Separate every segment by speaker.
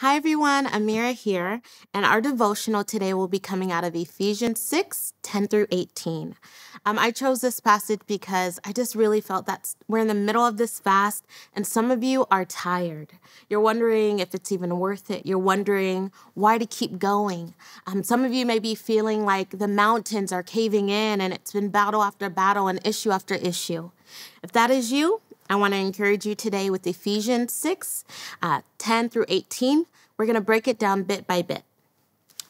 Speaker 1: Hi everyone, Amira here, and our devotional today will be coming out of Ephesians 6 10 through 18. Um, I chose this passage because I just really felt that we're in the middle of this fast, and some of you are tired. You're wondering if it's even worth it. You're wondering why to keep going. Um, some of you may be feeling like the mountains are caving in, and it's been battle after battle and issue after issue. If that is you, I want to encourage you today with Ephesians 6 uh, 10 through 18. We're going to break it down bit by bit.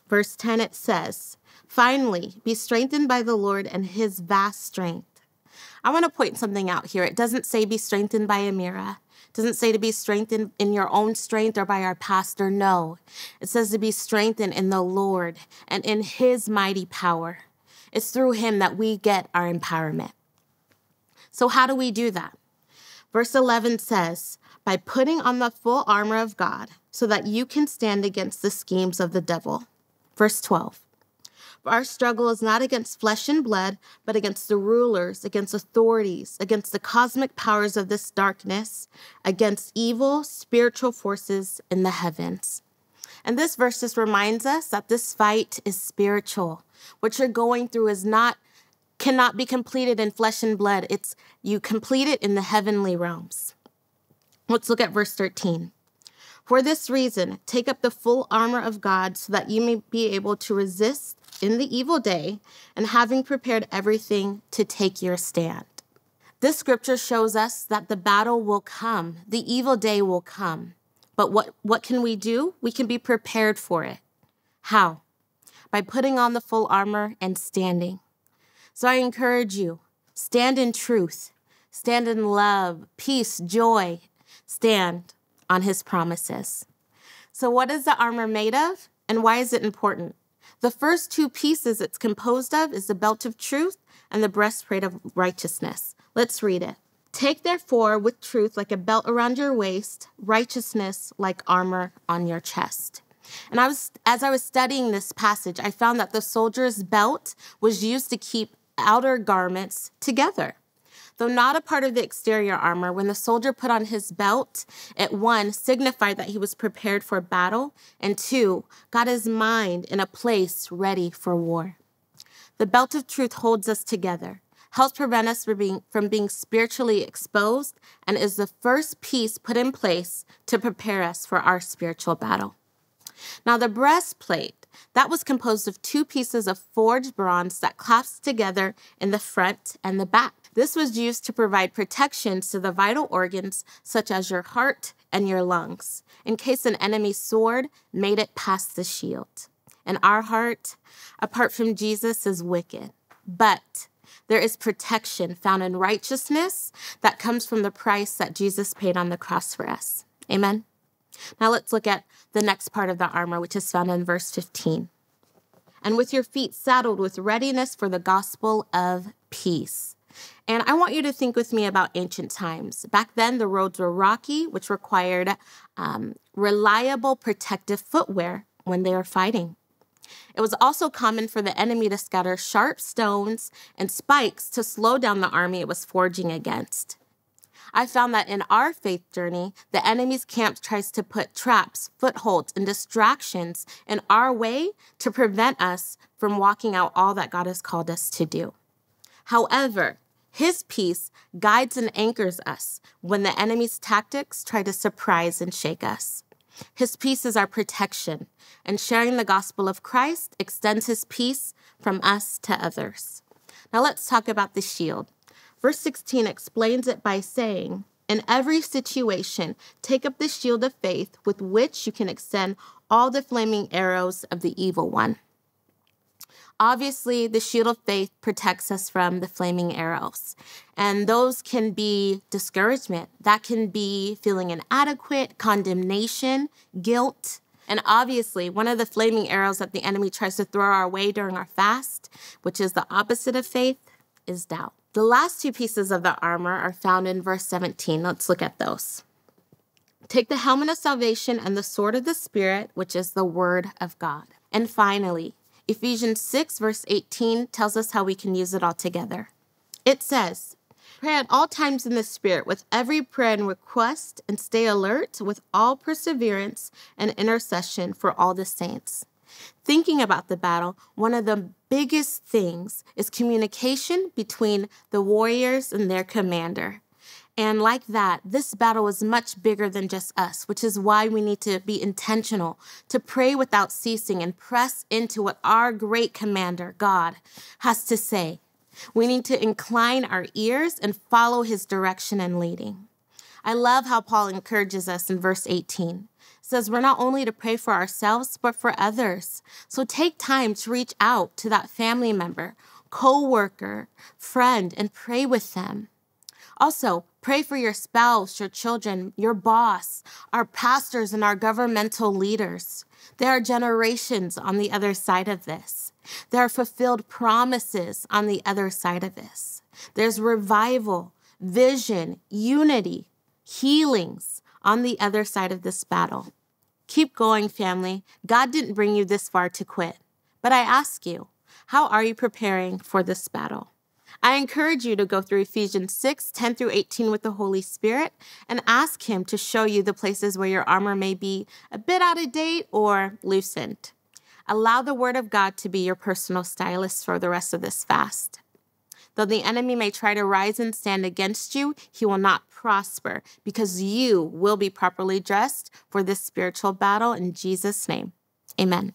Speaker 1: Verse 10, it says, Finally, be strengthened by the Lord and his vast strength. I want to point something out here. It doesn't say be strengthened by a mirror. doesn't say to be strengthened in your own strength or by our pastor. No. It says to be strengthened in the Lord and in his mighty power. It's through him that we get our empowerment. So, how do we do that? Verse 11 says, By putting on the full armor of God, so that you can stand against the schemes of the devil. Verse 12 our struggle is not against flesh and blood, but against the rulers, against authorities, against the cosmic powers of this darkness, against evil spiritual forces in the heavens. And this verse just reminds us that this fight is spiritual. What you're going through is not cannot be completed in flesh and blood. It's you complete it in the heavenly realms. Let's look at verse 13. For this reason, take up the full armor of God so that you may be able to resist in the evil day and having prepared everything to take your stand. This scripture shows us that the battle will come, the evil day will come. But what, what can we do? We can be prepared for it. How? By putting on the full armor and standing. So I encourage you stand in truth, stand in love, peace, joy, stand on his promises. So, what is the armor made of and why is it important? The first two pieces it's composed of is the belt of truth and the breastplate of righteousness. Let's read it. Take therefore with truth like a belt around your waist, righteousness like armor on your chest. And I was as I was studying this passage, I found that the soldier's belt was used to keep outer garments together. Though not a part of the exterior armor, when the soldier put on his belt, it one signified that he was prepared for battle, and two got his mind in a place ready for war. The belt of truth holds us together, helps prevent us from being, from being spiritually exposed, and is the first piece put in place to prepare us for our spiritual battle. Now, the breastplate that was composed of two pieces of forged bronze that clasped together in the front and the back. This was used to provide protection to the vital organs such as your heart and your lungs in case an enemy sword made it past the shield. And our heart, apart from Jesus, is wicked. But there is protection found in righteousness that comes from the price that Jesus paid on the cross for us. Amen. Now let's look at the next part of the armor, which is found in verse 15. And with your feet saddled with readiness for the gospel of peace. And I want you to think with me about ancient times. Back then, the roads were rocky, which required um, reliable protective footwear when they were fighting. It was also common for the enemy to scatter sharp stones and spikes to slow down the army it was forging against. I found that in our faith journey, the enemy's camp tries to put traps, footholds, and distractions in our way to prevent us from walking out all that God has called us to do. However, his peace guides and anchors us when the enemy's tactics try to surprise and shake us. His peace is our protection, and sharing the gospel of Christ extends his peace from us to others. Now let's talk about the shield. Verse 16 explains it by saying, In every situation, take up the shield of faith with which you can extend all the flaming arrows of the evil one. Obviously, the shield of faith protects us from the flaming arrows. And those can be discouragement, that can be feeling inadequate, condemnation, guilt. And obviously, one of the flaming arrows that the enemy tries to throw our way during our fast, which is the opposite of faith, is doubt. The last two pieces of the armor are found in verse 17. Let's look at those. Take the helmet of salvation and the sword of the Spirit, which is the word of God. And finally, Ephesians 6, verse 18 tells us how we can use it all together. It says, Pray at all times in the Spirit with every prayer and request, and stay alert with all perseverance and intercession for all the saints. Thinking about the battle, one of the biggest things is communication between the warriors and their commander. And like that, this battle is much bigger than just us, which is why we need to be intentional, to pray without ceasing and press into what our great commander, God, has to say. We need to incline our ears and follow his direction and leading. I love how Paul encourages us in verse 18 says we're not only to pray for ourselves, but for others. So take time to reach out to that family member, co-worker, friend, and pray with them. Also, pray for your spouse, your children, your boss, our pastors, and our governmental leaders. There are generations on the other side of this. There are fulfilled promises on the other side of this. There's revival, vision, unity, healings on the other side of this battle. Keep going, family. God didn't bring you this far to quit. But I ask you, how are you preparing for this battle? I encourage you to go through Ephesians 6, 10 through 18 with the Holy Spirit and ask Him to show you the places where your armor may be a bit out of date or loosened. Allow the Word of God to be your personal stylist for the rest of this fast. Though the enemy may try to rise and stand against you, he will not prosper, because you will be properly dressed for this spiritual battle in Jesus' name. Amen.